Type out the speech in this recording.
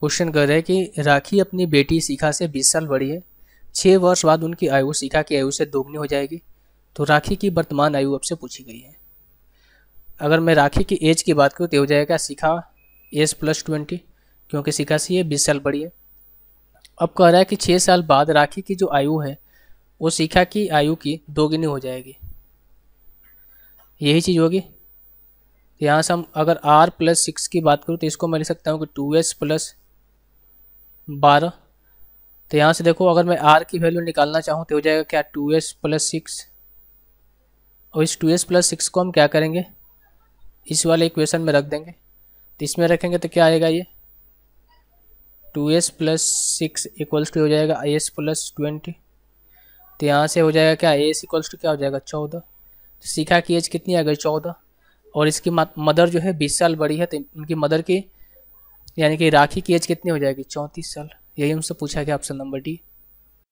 question कह रहे हैं कि राखी अपनी बेटी शिखा से बीस साल बड़ी है छः वर्ष बाद उनकी आयु शिखा की आयु से दोगुनी हो जाएगी तो राखी की वर्तमान आयु आपसे पूछी गई है अगर मैं राखी की एज की बात करूँ तो हो जाएगा शिखा एज प्लस ट्वेंटी क्योंकि शिखा से ये बीस साल बड़ी है अब कह रहा है कि छः साल बाद राखी की जो आयु है वो शिखा की आयु की दोगुनी हो जाएगी यही चीज़ होगी यहाँ से हम अगर आर प्लस सिक्स की बात करूँ तो इसको मैं लिख सकता हूँ कि टू एस प्लस बारह तो यहाँ से देखो अगर मैं आर की वैल्यू निकालना चाहूँ तो हो जाएगा क्या टू एस प्लस सिक्स और इस टू एस प्लस सिक्स को हम क्या करेंगे इस वाले इक्वेशन में रख देंगे तो इसमें रखेंगे तो क्या आएगा ये two s plus six equals two हो जाएगा आई एस प्लस ट्वेंटी तो यहाँ से हो जाएगा क्या आई एस इक्वल्स टू क्या हो जाएगा चौदह तो सीखा की एज कितनी आ गई चौदह और इसकी मदर जो है बीस साल बड़ी है तो उनकी मदर की यानी कि राखी की एज कितनी हो जाएगी चौंतीस साल यही हमसे पूछा गया ऑप्शन नंबर डी